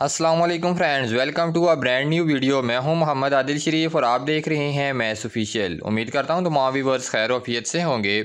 Aslam friends welcome to a brand new video मैं हूं मोहम्मद आदिल शरीफ और आप देख रहे हैं मैं ऑफिशियल उम्मीद करता हूं तमाम तो व्यूवर्स खैर वफियत से होंगे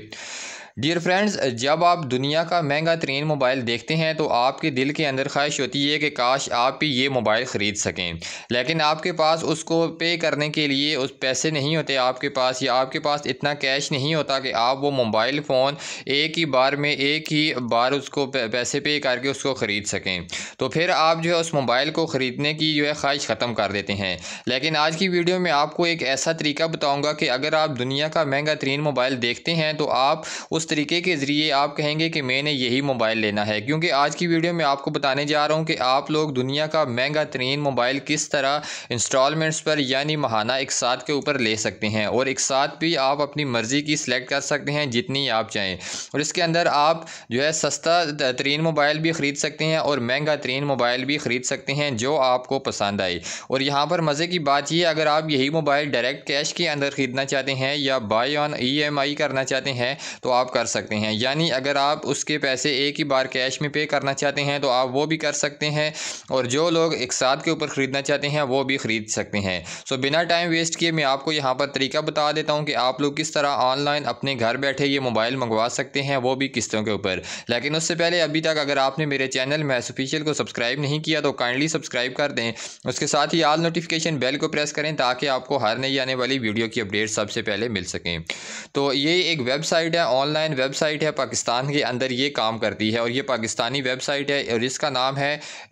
डियर फ्रेंड्स जब आप दुनिया का महंगा तरीन मोबाइल देखते हैं तो आपके दिल के अंदर ख्वाहिश होती है कि काश आप भी ये मोबाइल ख़रीद सकें लेकिन आपके पास उसको पे करने के लिए उस पैसे नहीं होते आपके पास या आपके पास इतना कैश नहीं होता कि आप वो मोबाइल फ़ोन एक ही बार में एक ही बार उसको पैसे पे करके उसको ख़रीद सकें तो फिर आप जो है उस मोबाइल को ख़रीदने की जो है ख्वाहिश ख़त्म कर देते हैं लेकिन आज की वीडियो में आपको एक ऐसा तरीका बताऊँगा कि अगर आप दुनिया का महंगा तरीन मोबाइल देखते हैं तो आप उस तरीके के ज़रिए आप कहेंगे कि मैंने यही मोबाइल लेना है क्योंकि आज की वीडियो में आपको बताने जा रहा हूँ कि आप लोग दुनिया का महंगा तरीन मोबाइल किस तरह इंस्टॉलमेंट्स पर यानी महाना एक साथ के ऊपर ले सकते हैं और एक साथ भी आप अपनी मर्ज़ी की सिलेक्ट कर सकते हैं जितनी आप चाहें और इसके अंदर आप जो है सस्ता तरीन मोबाइल भी ख़रीद सकते हैं और महंगा तरीन मोबाइल भी ख़रीद सकते हैं जो आपको पसंद आए और यहाँ पर मज़े की बात ये अगर आप यही मोबाइल डायरेक्ट कैश के अंदर ख़रीदना चाहते हैं या बाई ऑन ई करना चाहते हैं तो आप कर सकते हैं यानी अगर आप उसके पैसे एक ही बार कैश में पे करना चाहते हैं तो आप वो भी कर सकते हैं और जो लोग एक साथ के ऊपर ख़रीदना चाहते हैं वो भी ख़रीद सकते हैं सो बिना टाइम वेस्ट किए मैं आपको यहाँ पर तरीका बता देता हूँ कि आप लोग किस तरह ऑनलाइन अपने घर बैठे ये मोबाइल मंगवा सकते हैं वो भी किस्तों के ऊपर लेकिन उससे पहले अभी तक अगर आपने मेरे चैनल मैस ऑफिशियल को सब्सक्राइब नहीं किया तो काइंडली सब्सक्राइब कर दें उसके साथ ही आल नोटिफिकेशन बेल को प्रेस करें ताकि आपको हर नई आने वाली वीडियो की अपडेट सबसे पहले मिल सकें तो ये एक वेबसाइट है ऑनलाइन ऑनलाइन वेबसाइट है पाकिस्तान के अंदर ये काम करती है और ये पाकिस्तानी वेबसाइट है और इसका नाम है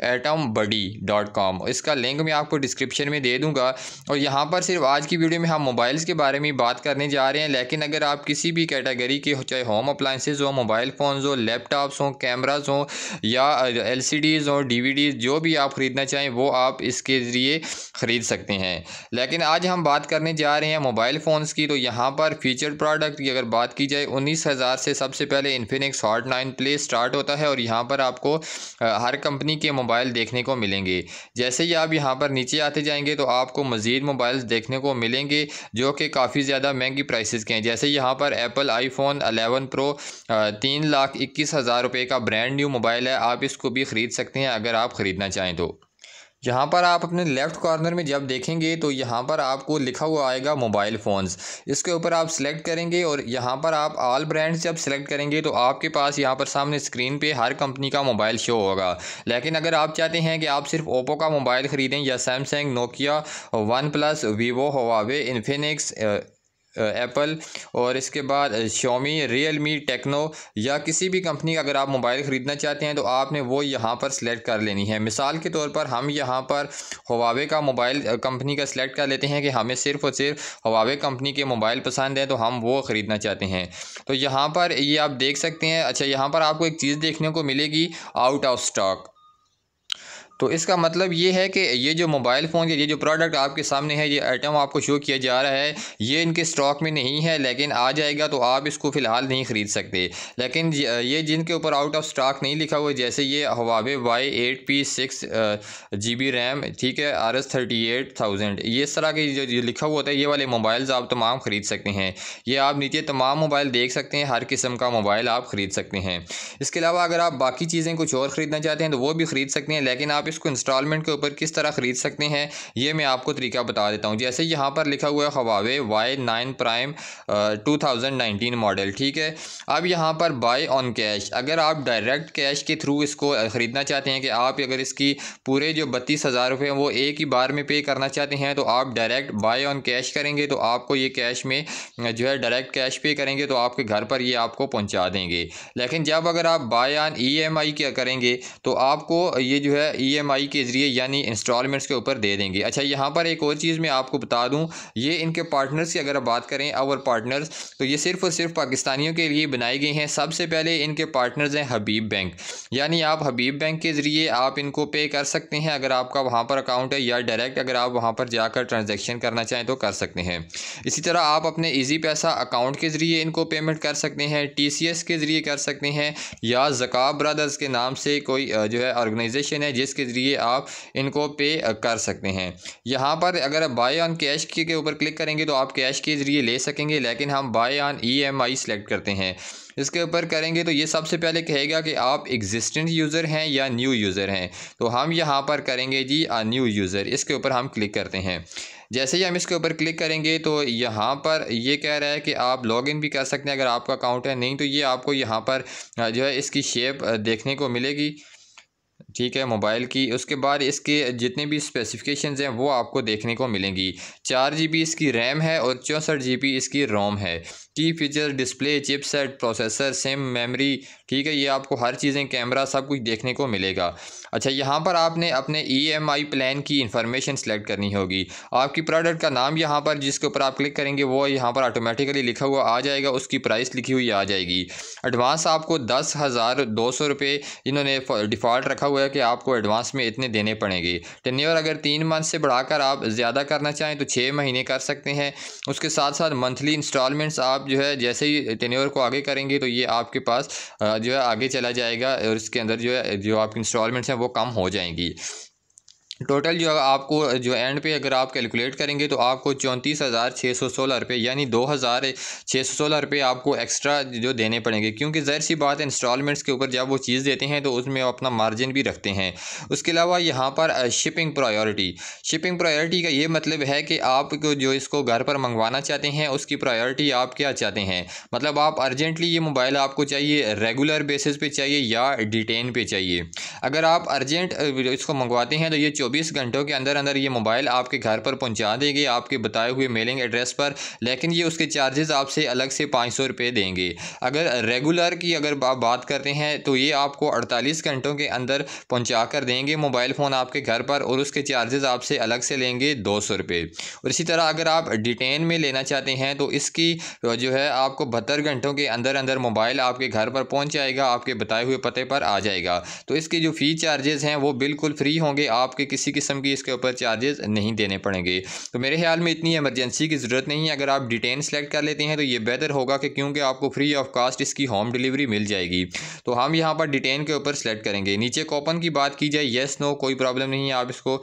एटम बडी डॉट कॉम इसका लिंक मैं आपको डिस्क्रिप्शन में दे दूँगा और यहाँ पर सिर्फ आज की वीडियो में हम मोबाइल्स के बारे में बात करने जा रहे हैं लेकिन अगर आप किसी भी कैटेगरी के चाहे होम अप्लाइंसेज हो मोबाइल फ़ोन हो लैपटॉप्स हों कैमराज हों या एल सी डीज़ हों डी वी डीज़ जो भी आप ख़रीदना चाहें वो आप इसके ज़रिए ख़रीद सकते हैं लेकिन आज हम बात करने जा रहे हैं मोबाइल फ़ोन्स की तो यहाँ पर फीचर प्रोडक्ट की अगर बात की जाए उन्नीस हज़ार से सबसे पहले Infinix hot nine play start होता है और यहाँ पर आपको हर कंपनी के मोबाइल देखने को मिलेंगे जैसे ही आप यहाँ पर नीचे आते जाएंगे तो आपको मज़ीद मोबाइल्स देखने को मिलेंगे जो कि काफ़ी ज़्यादा महंगी प्राइसेस के हैं जैसे यहाँ पर एप्पल आईफोन 11 प्रो तीन लाख इक्कीस हज़ार रुपये का ब्रांड न्यू मोबाइल है आप इसको भी ख़रीद सकते हैं अगर आप ख़रीदना चाहें तो यहाँ पर आप अपने लेफ़्ट कॉर्नर में जब देखेंगे तो यहाँ पर आपको लिखा हुआ आएगा मोबाइल फ़ोन्स इसके ऊपर आप सिलेक्ट करेंगे और यहाँ पर आप ऑल ब्रांड्स जब सिलेक्ट करेंगे तो आपके पास यहाँ पर सामने स्क्रीन पे हर कंपनी का मोबाइल शो होगा लेकिन अगर आप चाहते हैं कि आप सिर्फ ओप्पो का मोबाइल ख़रीदें या Samsung Nokia OnePlus Vivo Huawei Infinix Apple और इसके बाद शोमी रियल मी टेक्नो या किसी भी कंपनी का अगर आप मोबाइल ख़रीदना चाहते हैं तो आपने वो यहाँ पर सिलेक्ट कर लेनी है मिसाल के तौर पर हम यहाँ पर हवावे का मोबाइल कंपनी का सिलेक्ट कर लेते हैं कि हमें सिर्फ और सिर्फ हवावे कंपनी के मोबाइल पसंद हैं तो हम वो ख़रीदना चाहते हैं तो यहाँ पर ये आप देख सकते हैं अच्छा यहाँ पर आपको एक चीज़ देखने को मिलेगी आउट ऑफ स्टॉक तो इसका मतलब ये है कि ये जो मोबाइल फ़ोन ये जो प्रोडक्ट आपके सामने है ये आइटम आपको शो किया जा रहा है ये इनके स्टॉक में नहीं है लेकिन आ जाएगा तो आप इसको फ़िलहाल नहीं ख़रीद सकते लेकिन ये जिनके ऊपर आउट ऑफ स्टॉक नहीं लिखा हुआ जैसे ये Huawei Y eight P six G B RAM ठीक है R S thirty eight thousand ये इस तरह के जो लिखा हुआ होता है ये वाले मोबाइल्स आप तमाम ख़रीद सकते हैं ये आप नीचे तमाम मोबाइल देख सकते हैं हर किस्म का मोबाइल आप ख़रीद सकते हैं इसके अलावा अगर आप बाकी चीज़ें कुछ और ख़रीदना चाहते हैं तो वो भी ख़रीद सकते हैं लेकिन आप आप इसको इंस्टॉलमेंट के ऊपर किस तरह ख़रीद सकते हैं ये मैं आपको तरीका बता देता हूँ जैसे यहाँ पर लिखा हुआ है Huawei Y nine prime two thousand nineteen model ठीक है अब यहाँ पर बाई ऑन कैश अगर आप डायरेक्ट कैश के थ्रू इसको ख़रीदना चाहते हैं कि आप अगर इसकी पूरे जो बत्तीस हज़ार रुपये हैं वो एक ही बार में पे करना चाहते हैं तो आप डायरेक्ट बाय ऑन कैश करेंगे तो आपको ये कैश में जो है डायरेक्ट कैश पे करेंगे तो आपके घर पर ये आपको पहुँचा देंगे लेकिन जब अगर आप buy on E M I करेंगे तो आपको ये जो है ई e ई e के ज़रिए यानी इंस्टॉलमेंट्स के ऊपर दे देंगे अच्छा यहाँ पर एक और चीज़ मैं आपको बता दूँ ये इनके पार्टनर्स की अगर बात करें आवर पार्टनर्स तो ये सिर्फ और सिर्फ पाकिस्तानियों के लिए बनाई गई हैं सबसे पहले इनके पार्टनर्स हैं हबीब बैंक यानी आप हबीब बैंक के ज़रिए आप इनको पे कर सकते हैं अगर आपका वहाँ पर अकाउंट है या डायरेक्ट अगर आप वहाँ पर जाकर ट्रांजेक्शन करना चाहें तो कर सकते हैं इसी तरह आप अपने ईजी पैसा अकाउंट के ज़रिए इनको पेमेंट कर सकते हैं टी के ज़रिए कर सकते हैं या जक़ा ब्रदर्स के नाम से कोई जो है ऑर्गेनाइजेशन है जिसके ज़रिए आप इनको पे कर सकते हैं यहाँ पर अगर बाय ऑन कैश के ऊपर क्लिक करेंगे तो आप कैश के ज़रिए ले सकेंगे लेकिन हम buy on E M I select करते हैं इसके ऊपर करेंगे तो ये सबसे पहले कहेगा कि आप एग्जिस्टेंट यूज़र हैं या न्यू यूज़र हैं तो हम यहाँ पर करेंगे जी आ न्यू यूज़र इसके ऊपर हम क्लिक करते हैं जैसे ही हम इसके ऊपर क्लिक करेंगे तो यहाँ पर ये कह रहा है कि आप लॉगिन भी कर सकते हैं अगर आपका अकाउंट है नहीं तो ये आपको यहाँ पर जो है इसकी शेप देखने को मिलेगी ठीक है मोबाइल की उसके बाद इसके जितने भी स्पेसिफिकेशंस हैं वो आपको देखने को मिलेंगी चार जी बी इसकी रैम है और चौंसठ जी बी इसकी रोम है की feature display chipset processor SIM memory ठीक है ये आपको हर चीज़ें कैमरा सब कुछ देखने को मिलेगा अच्छा यहाँ पर आपने अपने ई e प्लान की इन्फॉर्मेशन सेलेक्ट करनी होगी आपकी प्रोडक्ट का नाम यहाँ पर जिसके ऊपर आप क्लिक करेंगे वो यहाँ पर ऑटोमेटिकली लिखा हुआ आ जाएगा उसकी प्राइस लिखी हुई आ जाएगी एडवांस आपको दस हज़ार दो सौ रुपये इन्होंने डिफ़ॉल्ट रखा हुआ है कि आपको एडवांस में इतने देने पड़ेंगे टेन्योर अगर तीन मंथ से बढ़ाकर आप ज़्यादा करना चाहें तो छः महीने कर सकते हैं उसके साथ साथ मंथली इंस्टॉलमेंट्स आप आप जो है जैसे ही टेनोवर को आगे करेंगे तो ये आपके पास जो है आगे चला जाएगा और इसके अंदर जो है जो आपकी इंस्टॉलमेंट्स हैं वो कम हो जाएंगी टोटल जो आपको जो एंड पे अगर आप कैलकुलेट करेंगे तो आपको चौंतीस हज़ार छः सौ सोलह रुपये यानी दो हज़ार छः सौ सोलह रुपये आपको एक्स्ट्रा जो देने पड़ेंगे क्योंकि ज़हर सी बात इंस्टॉलमेंट्स के ऊपर जब वो चीज़ देते हैं तो उसमें वो अपना मार्जिन भी रखते हैं उसके अलावा यहाँ पर शिपिंग प्रायोरिटी शिपिंग प्रायोरिटी का ये मतलब है कि आप जो इसको घर पर मंगवाना चाहते हैं उसकी प्रायोरिटी आप क्या चाहते हैं मतलब आप अर्जेंटली ये मोबाइल आपको चाहिए रेगुलर बेसिस पे चाहिए या डिटेन पर चाहिए अगर आप अर्जेंट इसको मंगवाते हैं तो ये चौबीस घंटों के अंदर अंदर ये मोबाइल आपके घर पर पहुँचा देंगे आपके बताए हुए मेलिंग एड्रेस पर लेकिन ये उसके चार्जेस आपसे अलग से पाँच सौ रुपये देंगे अगर रेगुलर की अगर आप बात करते हैं तो ये आपको अड़तालीस घंटों के अंदर पहुँचा कर देंगे मोबाइल फ़ोन आपके घर पर और उसके चार्जेस आपसे अलग से लेंगे दो सौ रुपये और इसी तरह अगर आप डिटेन में लेना चाहते हैं तो इसकी जो है आपको बहत्तर घंटों के अंदर अंदर मोबाइल आपके घर पर पहुँच जाएगा आपके बताए हुए पते पर आ जाएगा तो इसकी जो फ़ी चार्जेस हैं वो बिल्कुल फ्री होंगे आपके किसी किस्म की इसके ऊपर चार्जेस नहीं देने पड़ेंगे तो मेरे ख्याल में इतनी एमरजेंसी की ज़रूरत नहीं है अगर आप डिटेन सेलेक्ट कर लेते हैं तो ये बेहतर होगा कि क्योंकि आपको फ्री ऑफ कास्ट इसकी होम डिलीवरी मिल जाएगी तो हम यहाँ पर डिटेन के ऊपर सेलेक्ट करेंगे नीचे कॉपन की बात की जाए येस नो कोई प्रॉब्लम नहीं है आप इसको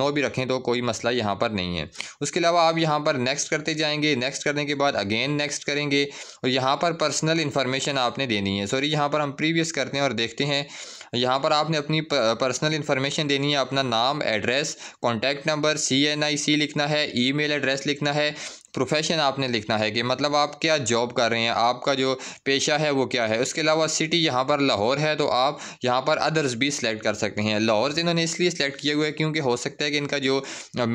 नो भी रखें तो कोई मसला यहाँ पर नहीं है उसके अलावा आप यहाँ पर नेक्स्ट करते जाएंगे नेक्स्ट करने के बाद अगेन नेक्स्ट करेंगे और यहाँ पर पर्सनल इन्फॉर्मेशन आपने देनी है सॉरी यहाँ पर हम प्रीवियस करते हैं और देखते हैं यहाँ पर आपने अपनी पर्सनल इन्फॉर्मेशन देनी है अपना नाम address contact number C N I C लिखना है ई मेल एड्रेस लिखना है प्रोफेशन आपने लिखना है कि मतलब आप क्या जॉब कर रहे हैं आपका जो पेशा है वो क्या है उसके अलावा सिटी यहाँ पर लाहौर है तो आप यहाँ पर अदर्स भी सिलेक्ट कर सकते हैं लाहौर से इन्होंने इसलिए सिलेक्ट किया हुआ है क्योंकि हो सकता है कि इनका जो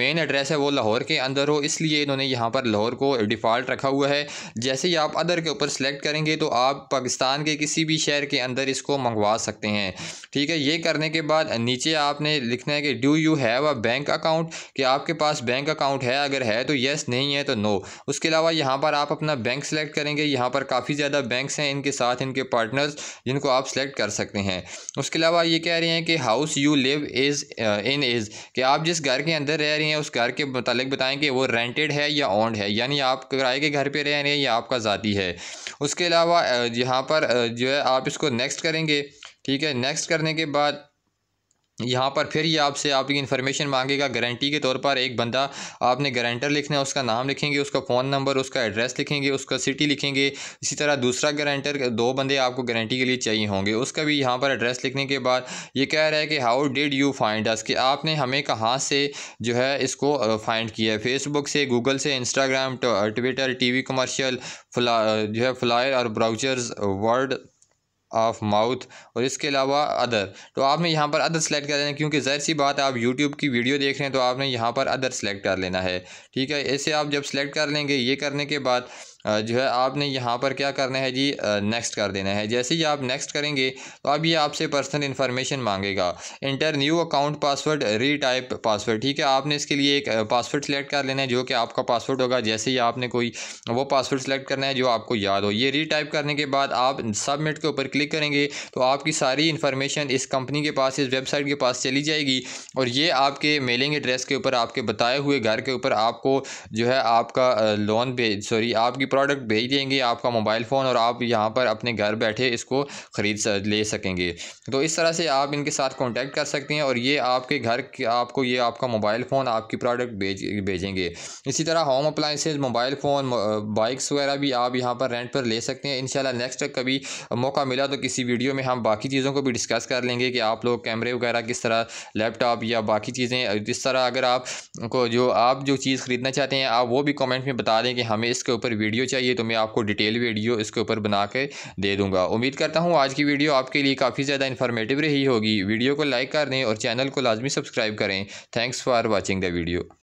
मेन एड्रेस है वो लाहौर के अंदर हो इसलिए इन्होंने यहाँ पर लाहौर को डिफ़ॉल्ट रखा हुआ है जैसे ही आप अदर के ऊपर सेलेक्ट करेंगे तो आप पाकिस्तान के किसी भी शहर के अंदर इसको मंगवा सकते हैं ठीक है ये करने के बाद नीचे आपने लिखना है कि do you have a bank account कि आपके पास बैंक अकाउंट है अगर है तो येस नहीं है तो नो उसके अलावा यहाँ पर आप अपना बैंक सेलेक्ट करेंगे यहाँ पर काफ़ी ज़्यादा बैंक्स हैं इनके साथ इनके पार्टनर्स जिनको आप सेलेक्ट कर सकते हैं उसके अलावा ये कह रहे हैं कि house you live is in is कि आप जिस घर के अंदर रह रहे हैं उस घर के मतलब बताएँ कि वो रेंटेड है या ऑन्ड है यानी आप किराए के घर पर रह रहे हैं या आपका ज़ाती है उसके अलावा uh, यहाँ पर uh, जो है आप इसको नेक्स्ट करेंगे ठीक है नेक्स्ट करने के बाद यहाँ पर फिर ये आपसे आपकी इन्फॉर्मेशन मांगेगा गारंटी के तौर पर एक बंदा आपने गारंटर लिखना है उसका नाम लिखेंगे उसका फ़ोन नंबर उसका एड्रेस लिखेंगे उसका सिटी लिखेंगे इसी तरह दूसरा गारंटर दो बंदे आपको गारंटी के लिए चाहिए होंगे उसका भी यहाँ पर एड्रेस लिखने के बाद ये कह रहा है कि how did you find us कि आपने हमें कहाँ से जो है इसको फाइंड किया है फेसबुक से गूगल से Instagram Twitter T V commercial फ्ला जो है फ्लायर और ब्राउजर्स वर्ड ऑफ माउथ और इसके अलावा अदर तो आपने यहाँ पर अदर सेलेक्ट कर लेना क्योंकि ज़हर सी बात है आप यूट्यूब की वीडियो देख रहे हैं तो आपने यहाँ पर अदर सेलेक्ट कर लेना है ठीक है ऐसे आप जब सेलेक्ट कर लेंगे ये करने के बाद जो है आपने यहाँ पर क्या करना है जी नेक्स्ट कर देना है जैसे ही आप नेक्स्ट करेंगे तो अब ये आपसे पर्सनल इन्फॉर्मेशन मांगेगा enter new account password retype password ठीक है आपने इसके लिए एक पासवर्ड सेलेक्ट कर लेना है जो कि आपका पासवर्ड होगा जैसे ही आपने कोई वो पासवर्ड सेलेक्ट करना है जो आपको याद हो ये रीटाइप करने के बाद आप सबमिट के ऊपर क्लिक करेंगे तो आपकी सारी इन्फॉर्मेशन इस कंपनी के पास इस वेबसाइट के पास चली जाएगी और ये आपके मेलिंग एड्रेस के ऊपर आपके बताए हुए घर के ऊपर आपको जो है आपका लोन सॉरी आपकी प्रोडक्ट भेज देंगे आपका मोबाइल फ़ोन और आप यहाँ पर अपने घर बैठे इसको ख़रीद ले सकेंगे तो इस तरह से आप इनके साथ कॉन्टैक्ट कर सकते हैं और ये आपके घर आपको ये आपका मोबाइल फ़ोन आपकी प्रोडक्ट भेज भेजेंगे इसी तरह home appliances mobile phone bikes वगैरह भी आप यहाँ पर रेंट पर ले सकते हैं इन नेक्स्ट कभी मौका मिला तो किसी वीडियो में हम बाकी चीज़ों को भी डिस्कस कर लेंगे कि आप लोग कैमरे वगैरह किस तरह लैपटॉप या बाकी चीज़ें जिस तरह अगर आप को जो आप जो चीज़ ख़रीदना चाहते हैं आप वो भी कमेंट में बता दें कि हमें इसके ऊपर वीडियो वीडियो चाहिए तो मैं आपको डिटेल वीडियो इसके ऊपर बना के दे दूँगा उम्मीद करता हूँ आज की वीडियो आपके लिए काफ़ी ज़्यादा इन्फॉर्मेटिव रही होगी वीडियो को लाइक कर दें और चैनल को लाजमी सब्सक्राइब करें thanks for watching the video